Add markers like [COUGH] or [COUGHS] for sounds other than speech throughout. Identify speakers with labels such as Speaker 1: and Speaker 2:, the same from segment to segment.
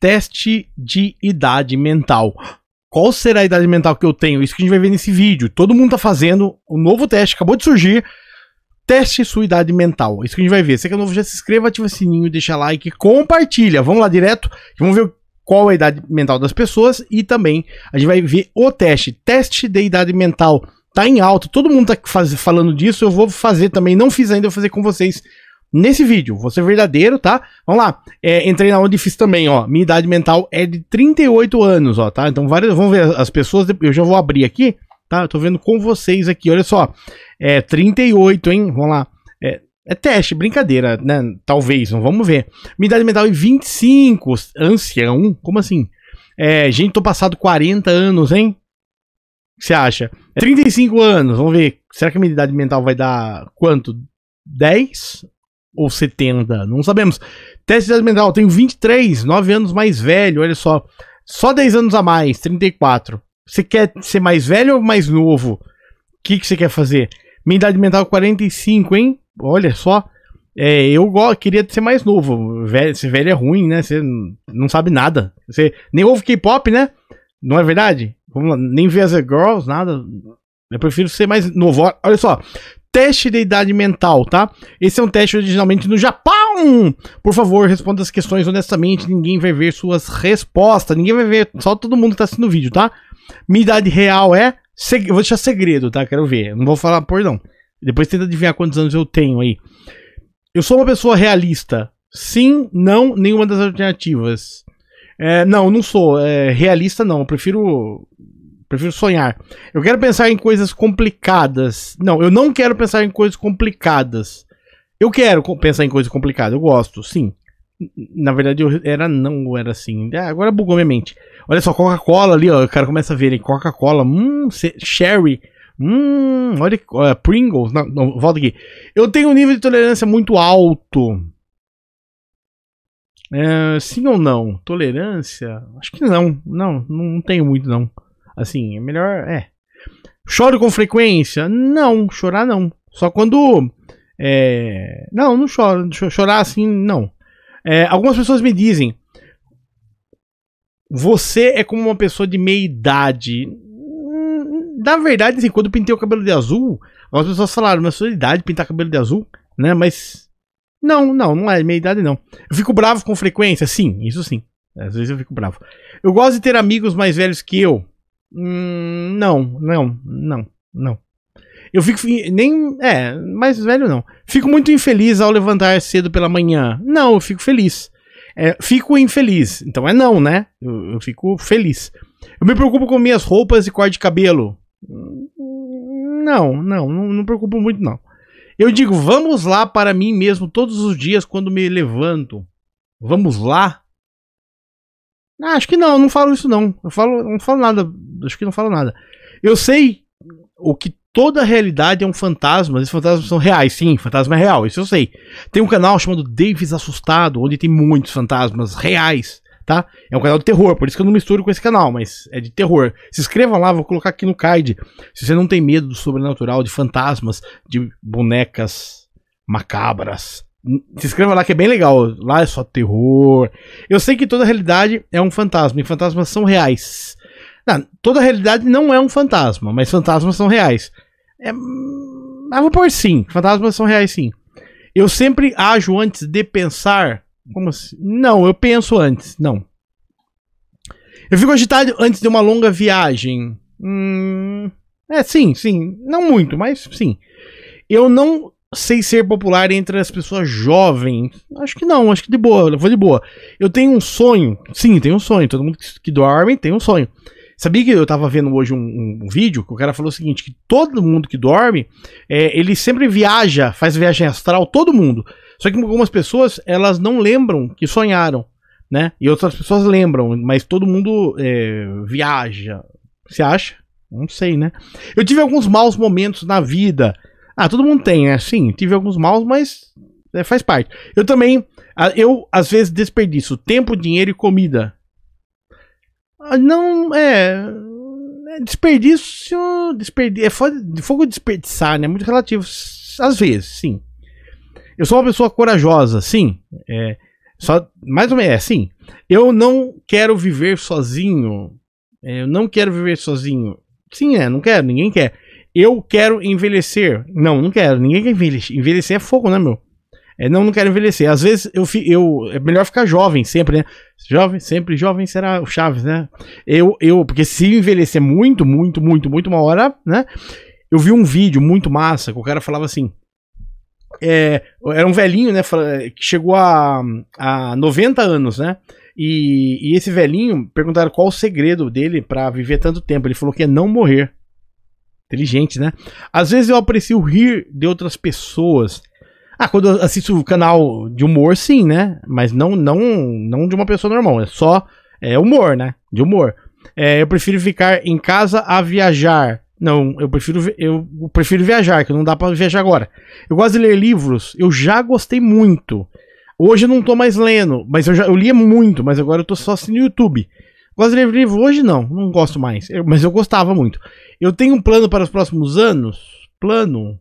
Speaker 1: teste de idade mental. Qual será a idade mental que eu tenho? Isso que a gente vai ver nesse vídeo. Todo mundo tá fazendo um novo teste, acabou de surgir. Teste sua idade mental. Isso que a gente vai ver. Se é, é novo, já se inscreva, ativa o sininho, deixa like, compartilha. Vamos lá direto vamos ver qual é a idade mental das pessoas e também a gente vai ver o teste. Teste de idade mental tá em alta, todo mundo tá faz, falando disso, eu vou fazer também, não fiz ainda, eu vou fazer com vocês nesse vídeo. Vou ser verdadeiro, tá? Vamos lá. É, entrei na onde fiz também, ó. Minha idade mental é de 38 anos, ó, tá? Então, várias. Vamos ver as pessoas. Eu já vou abrir aqui, tá? Eu tô vendo com vocês aqui, olha só. É 38, hein? Vamos lá. É, é teste, brincadeira, né? Talvez, não vamos ver. Minha idade mental é 25. Ancião? Como assim? É, gente, tô passado 40 anos, hein? O que você acha? 35 é anos, vamos ver. Será que a minha idade mental vai dar quanto? 10? ou 70, não sabemos. Teste de idade mental, tenho 23, 9 anos mais velho, olha só. Só 10 anos a mais, 34. Você quer ser mais velho ou mais novo? O que, que você quer fazer? Minha idade mental 45, hein? Olha só. É, eu queria ser mais novo. Velho, ser velho é ruim, né? Você não sabe nada. Você nem ouve K-pop, né? Não é verdade? Vamos lá, nem vê as girls, nada. Eu prefiro ser mais novo. Olha só teste de idade mental, tá? Esse é um teste originalmente no Japão. Por favor, responda as questões honestamente, ninguém vai ver suas respostas, ninguém vai ver, só todo mundo que tá assistindo o vídeo, tá? Minha idade real é, seg... vou deixar segredo, tá? Quero ver, não vou falar por não. Depois tenta adivinhar quantos anos eu tenho aí. Eu sou uma pessoa realista. Sim, não, nenhuma das alternativas. É, não, não sou. É, realista não. Eu prefiro prefiro sonhar. Eu quero pensar em coisas complicadas. Não, eu não quero pensar em coisas complicadas. Eu quero pensar em coisas complicadas, eu gosto, sim. Na verdade, eu era não, era assim. Ah, agora bugou minha mente. Olha só, Coca-Cola ali, ó. O cara começa a ver Coca-Cola, hum, Sherry. Hum, olha Pringles. Não, não, volta aqui. Eu tenho um nível de tolerância muito alto. É, sim ou não? Tolerância? Acho que não. Não, não tenho muito, não. Assim, é melhor. É. Choro com frequência? Não, chorar não. Só quando. É... Não, não choro. Chorar assim, não. É, algumas pessoas me dizem. Você é como uma pessoa de meia idade. Hum, na verdade, assim, quando eu pintei o cabelo de azul, algumas pessoas falaram, mas sua idade pintar cabelo de azul, né? Mas. Não, não, não é meia idade, não. Eu fico bravo com frequência? Sim, isso sim. Às vezes eu fico bravo. Eu gosto de ter amigos mais velhos que eu. Hum, não, não, não, não. Eu fico. Nem. É, mais velho não. Fico muito infeliz ao levantar cedo pela manhã. Não, eu fico feliz. É, fico infeliz. Então é não, né? Eu, eu, fico feliz. Eu me preocupo com minhas roupas e corte de cabelo. Não, não, não, não preocupo muito, não. Eu digo, vamos lá para mim mesmo todos os dias quando me levanto. Vamos lá? Ah, acho que não, não falo isso não. Eu falo, não falo nada, acho que não falo nada. Eu sei o que toda realidade é um fantasma, esses fantasmas são reais, sim, fantasma é real, isso eu sei. Tem um canal chamado Davis Assustado, onde tem muitos fantasmas reais, tá? É um canal de terror, por isso que eu não misturo com esse canal, mas é de terror. Se inscrevam lá, vou colocar aqui no card. Se você não tem medo do sobrenatural, de fantasmas, de bonecas macabras, se inscreva lá que é bem legal. Lá é só terror. Eu sei que toda realidade é um fantasma e fantasmas são reais. Não, toda realidade não é um fantasma, mas fantasmas são reais. É... vou pôr sim. Fantasmas são reais sim. Eu sempre ajo antes de pensar. Como assim? Não, eu penso antes. Não. Eu fico agitado antes de uma longa viagem. Hum... É, sim, sim. Não muito, mas sim. Eu não sei ser popular entre as pessoas jovens. Acho que não, acho que de boa, vou de boa. Eu tenho um sonho, sim, tenho um sonho. Todo mundo que dorme tem um sonho. Sabia que eu tava vendo hoje um, um, vídeo que o cara falou o seguinte: que todo mundo que dorme, é, ele sempre viaja, faz viagem astral, todo mundo. Só que algumas pessoas, elas não lembram que sonharam, né? E outras pessoas lembram, mas todo mundo é, viaja. Você acha? Não sei, né? Eu tive alguns maus momentos na vida ah, todo mundo tem, né? Sim, tive alguns maus, mas é, faz parte. Eu também, eu às vezes desperdiço tempo, dinheiro e comida. Ah, não, é, é. Desperdício. Desperdi, é fogo desperdiçar, né? É muito relativo. Às vezes, sim. Eu sou uma pessoa corajosa, sim. É, só, mais ou menos, é, sim. Eu não quero viver sozinho. É, eu não quero viver sozinho. Sim, é, não quero, ninguém quer. Eu quero envelhecer. Não, não quero. Ninguém quer envelhecer. Envelhecer é fogo, né, meu? É, não, não quero envelhecer. Às vezes eu, eu é melhor ficar jovem sempre, né? Jovem, sempre jovem será o Chaves, né? Eu, eu, porque se envelhecer muito, muito, muito, muito uma hora, né? Eu vi um vídeo muito massa que o cara falava assim. É, era um velhinho, né? Que chegou a, a 90 anos, né? E, e esse velhinho perguntaram qual o segredo dele para viver tanto tempo. Ele falou que é não morrer. Inteligente, né? Às vezes eu aprecio rir de outras pessoas. Ah, quando eu assisto o canal de humor, sim, né? Mas não, não, não de uma pessoa normal. É só é, humor, né? De humor. É, eu prefiro ficar em casa a viajar. Não, eu prefiro, eu prefiro viajar, que não dá para viajar agora. Eu gosto de ler livros. Eu já gostei muito. Hoje eu não tô mais lendo, mas eu já eu lia muito, mas agora eu tô só assim no YouTube. Gosto de ler livro hoje não, não gosto mais, eu, mas eu gostava muito. Eu tenho um plano para os próximos anos? Plano?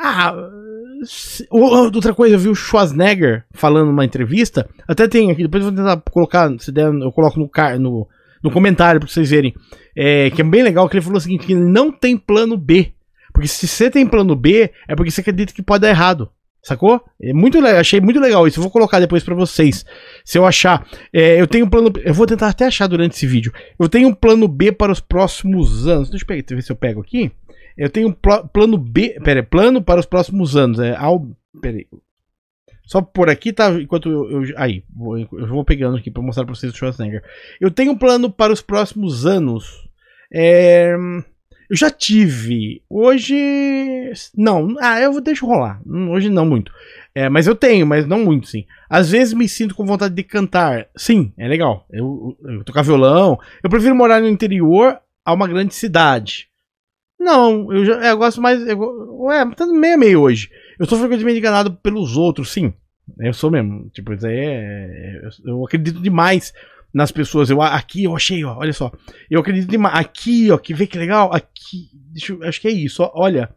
Speaker 1: Ah, se, outra coisa, eu vi o Schwarzenegger falando numa entrevista, até tem aqui, depois eu vou tentar colocar, se der, eu coloco no, no, no comentário para vocês verem, é, que é bem legal, que ele falou o seguinte, que não tem plano B. Porque se você tem plano B, é porque você acredita que pode dar errado. Sacou? É muito legal, achei muito legal isso. Eu vou colocar depois para vocês. Se eu achar, é, eu tenho um plano. Eu vou tentar até achar durante esse vídeo. Eu tenho um plano B para os próximos anos. Deixa eu pegar, deixa eu ver se eu pego aqui. Eu tenho um pl plano B. Pera, aí, plano para os próximos anos. É ao. Pera aí. Só por aqui, tá? Enquanto eu. eu aí, vou, eu vou pegando aqui para mostrar para vocês o Schwarzenegger. Eu tenho um plano para os próximos anos. É. Eu já tive. Hoje. Não, ah, eu deixo rolar. Hum, hoje não muito. É, mas eu tenho, mas não muito, sim. Às vezes me sinto com vontade de cantar. Sim, é legal. Eu, eu, eu tocar violão. Eu prefiro morar no interior a uma grande cidade. Não, eu, já, é, eu gosto mais. Eu, é, tá meio a meio hoje. Eu sou frequentemente enganado pelos outros, sim. Eu sou mesmo. Tipo, isso aí é. é eu acredito demais nas pessoas. Eu, ah, aqui eu achei, ó, olha só. Eu acredito demais. Aqui, ó, que vê que legal. Aqui, eu, acho que é isso, ó, olha.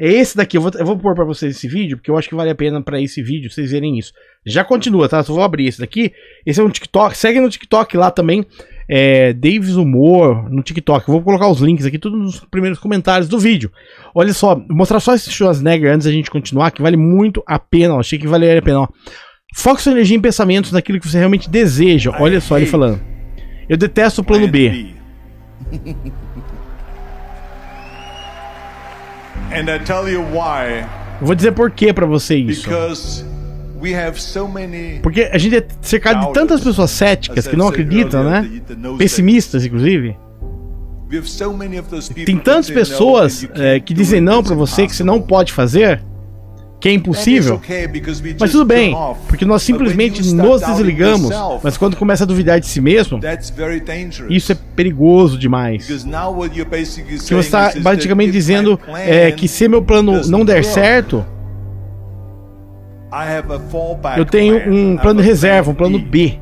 Speaker 1: É esse daqui, eu vou, eu vou pôr para vocês esse vídeo, porque eu acho que vale a pena para esse vídeo vocês verem isso. Já continua, tá? Só vou abrir esse daqui. Esse é um TikTok, segue no TikTok lá também. É, Davis Humor no TikTok. vou colocar os links aqui, tudo nos primeiros comentários do vídeo. Olha só, vou mostrar só esse Schwarzenegger antes da gente continuar, que vale muito a pena. Ó. Achei que valeria a pena. Ó. Foque sua energia em pensamentos naquilo que você realmente deseja. Olha só ele falando. Eu detesto o plano B. [LAUGHS] Eu vou dizer por que para você isso. Porque a gente é cercado de tantas pessoas céticas que não acreditam, né? Pessimistas, inclusive. tem tantas pessoas é, que dizem não para você que você não pode fazer que é impossível. Mas tudo bem, porque nós simplesmente nos desligamos, mas quando começa a duvidar de si mesmo, isso é perigoso demais. Que você está basicamente dizendo é, que se meu plano não der certo, eu tenho um plano reserva, um plano B.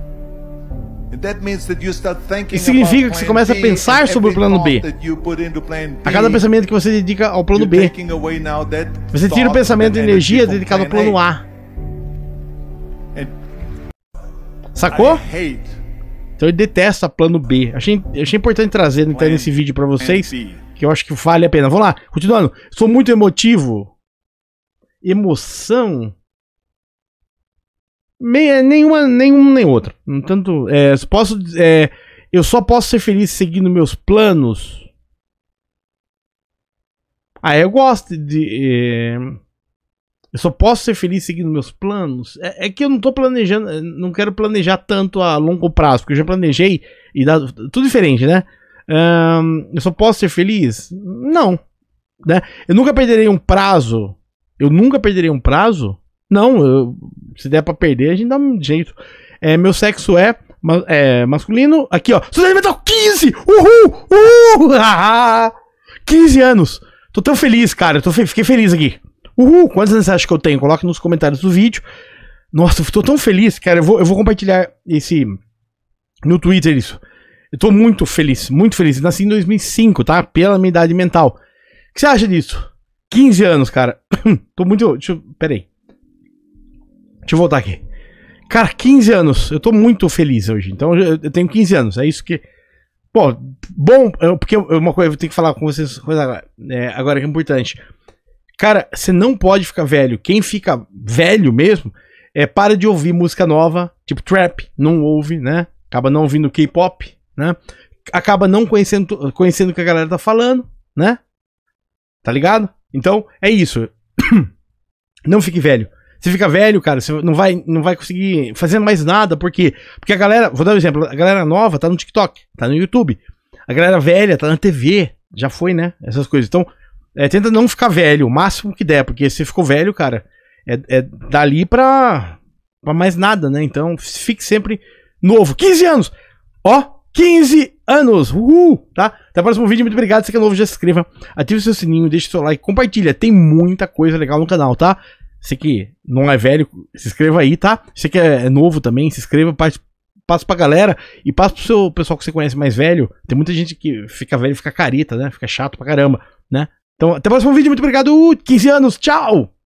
Speaker 1: Isso significa que você começa a pensar sobre o plano B. A cada pensamento que você dedica ao plano B, você tira o pensamento e energia dedicado ao plano A. Sacou? Então eu detesto plano B. Achei, achei importante trazer então, nesse vídeo para vocês, que eu acho que vale a pena. Vamos lá, continuando. Sou muito emotivo. Emoção meia, é, nenhuma, nenhum nem outro. Tanto, é, posso, é, eu só posso ser feliz seguindo meus planos. Ah, eu gosto de. É, eu só posso ser feliz seguindo meus planos. É, é que eu não tô planejando, é, não quero planejar tanto a longo prazo, porque eu já planejei e dá tudo diferente, né? eu só posso ser feliz? Não, né? Eu nunca perderei um prazo. Eu nunca perderei um prazo não, eu, se der pra perder, a gente dá um jeito. É, meu sexo é, é masculino. Aqui, ó. Sociedade Metal 15! Uhul! Uhul! Ah, [LAUGHS] 15 anos! Tô tão feliz, cara. tô fe fiquei feliz aqui. Uhul! Quantos anos você acha que eu tenho? Coloque nos comentários do vídeo. Nossa, eu tô tão feliz, cara. Eu vou, eu vou compartilhar esse. No Twitter, isso. Eu tô muito feliz, muito feliz. Eu nasci em 2005, tá? Pela minha idade mental. O que você acha disso? 15 anos, cara. [COUGHS] tô muito. Deixa eu. Pera aí. Deixa eu voltar aqui. Cara, 15 anos. Eu tô muito feliz hoje. Então eu tenho 15 anos. É isso que. Pô, bom. Eu, é, porque eu, uma coisa, eu tenho que falar com vocês coisa agora, é, agora que é importante. Cara, você não pode ficar velho. Quem fica velho mesmo é para de ouvir música nova, tipo trap, não ouve, né? Acaba não ouvindo K-pop, né? Acaba não conhecendo, conhecendo o que a galera tá falando, né? Tá ligado? Então, é isso. [COUGHS] não fique velho. Você fica velho, cara, você não vai, não vai conseguir fazer mais nada, porque porque a galera, vou dar um exemplo, a galera nova tá no TikTok, tá no YouTube. A galera velha tá na TV, já foi, né? Essas coisas. Então, é, tenta não ficar velho, o máximo que der, porque se ficou velho, cara, é, é dali pra, pra mais nada, né? Então, fique sempre novo. 15 anos! Ó, 15 anos! Uhul! Tá? Até o próximo vídeo, muito obrigado. Se é novo, já se inscreva, ative o seu sininho, deixe o seu like, compartilha. Tem muita coisa legal no canal, tá? Você que não é velho, se inscreva aí, tá? Você que é novo também, se inscreva, passa pra galera e passa pro seu pessoal que você conhece mais velho. Tem muita gente que fica velho, fica careta, né? Fica chato pra caramba, né? Então, até o próximo vídeo. Muito obrigado. 15 anos. Tchau!